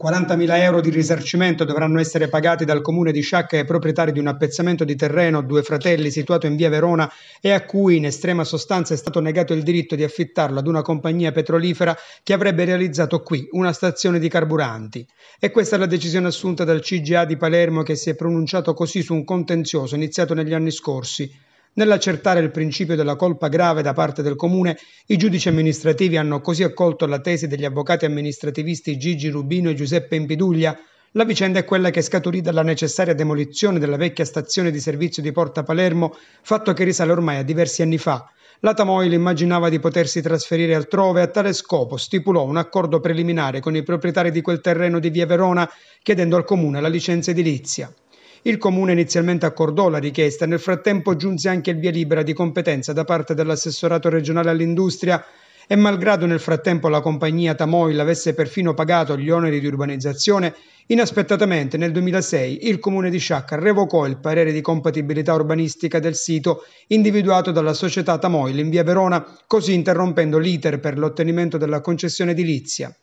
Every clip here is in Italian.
40.000 euro di risarcimento dovranno essere pagati dal comune di Sciacca ai proprietari di un appezzamento di terreno, due fratelli, situato in via Verona e a cui in estrema sostanza è stato negato il diritto di affittarlo ad una compagnia petrolifera che avrebbe realizzato qui una stazione di carburanti. E questa è la decisione assunta dal CGA di Palermo che si è pronunciato così su un contenzioso iniziato negli anni scorsi Nell'accertare il principio della colpa grave da parte del Comune, i giudici amministrativi hanno così accolto la tesi degli avvocati amministrativisti Gigi Rubino e Giuseppe Impiduglia. La vicenda è quella che scaturì dalla necessaria demolizione della vecchia stazione di servizio di Porta Palermo, fatto che risale ormai a diversi anni fa. La Tamoil immaginava di potersi trasferire altrove e a tale scopo stipulò un accordo preliminare con i proprietari di quel terreno di via Verona, chiedendo al comune la licenza edilizia. Il comune inizialmente accordò la richiesta, nel frattempo giunse anche il via libera di competenza da parte dell'assessorato regionale all'industria e malgrado nel frattempo la compagnia Tamoil avesse perfino pagato gli oneri di urbanizzazione, inaspettatamente nel 2006 il comune di Sciacca revocò il parere di compatibilità urbanistica del sito individuato dalla società Tamoil in via Verona, così interrompendo l'iter per l'ottenimento della concessione edilizia.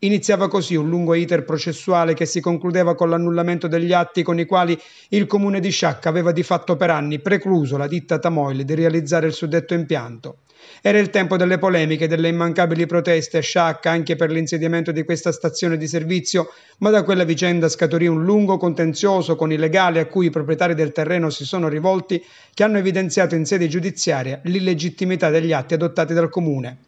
Iniziava così un lungo iter processuale che si concludeva con l'annullamento degli atti con i quali il comune di Sciacca aveva di fatto per anni precluso la ditta Tamoil di realizzare il suddetto impianto. Era il tempo delle polemiche, delle immancabili proteste a Sciacca anche per l'insediamento di questa stazione di servizio, ma da quella vicenda scaturì un lungo contenzioso con i legali a cui i proprietari del terreno si sono rivolti, che hanno evidenziato in sede giudiziaria l'illegittimità degli atti adottati dal comune.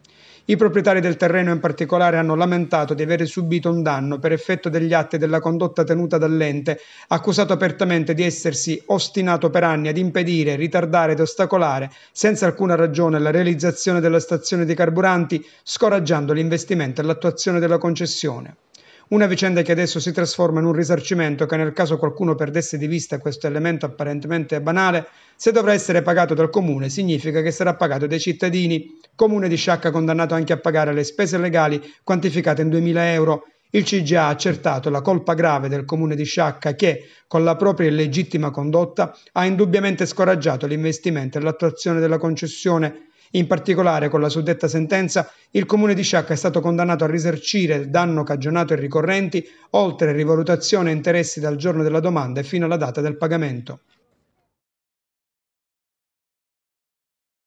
I proprietari del terreno in particolare hanno lamentato di aver subito un danno per effetto degli atti della condotta tenuta dall'ente, accusato apertamente di essersi ostinato per anni ad impedire, ritardare ed ostacolare senza alcuna ragione la realizzazione della stazione dei carburanti, scoraggiando l'investimento e l'attuazione della concessione. Una vicenda che adesso si trasforma in un risarcimento che nel caso qualcuno perdesse di vista questo elemento apparentemente banale, se dovrà essere pagato dal comune significa che sarà pagato dai cittadini. Comune di Sciacca condannato anche a pagare le spese legali quantificate in 2000 euro. Il CGA ha accertato la colpa grave del comune di Sciacca che, con la propria illegittima condotta, ha indubbiamente scoraggiato l'investimento e l'attuazione della concessione in particolare, con la suddetta sentenza, il comune di Sciacca è stato condannato a risarcire il danno cagionato ai ricorrenti oltre rivalutazione e interessi dal giorno della domanda e fino alla data del pagamento.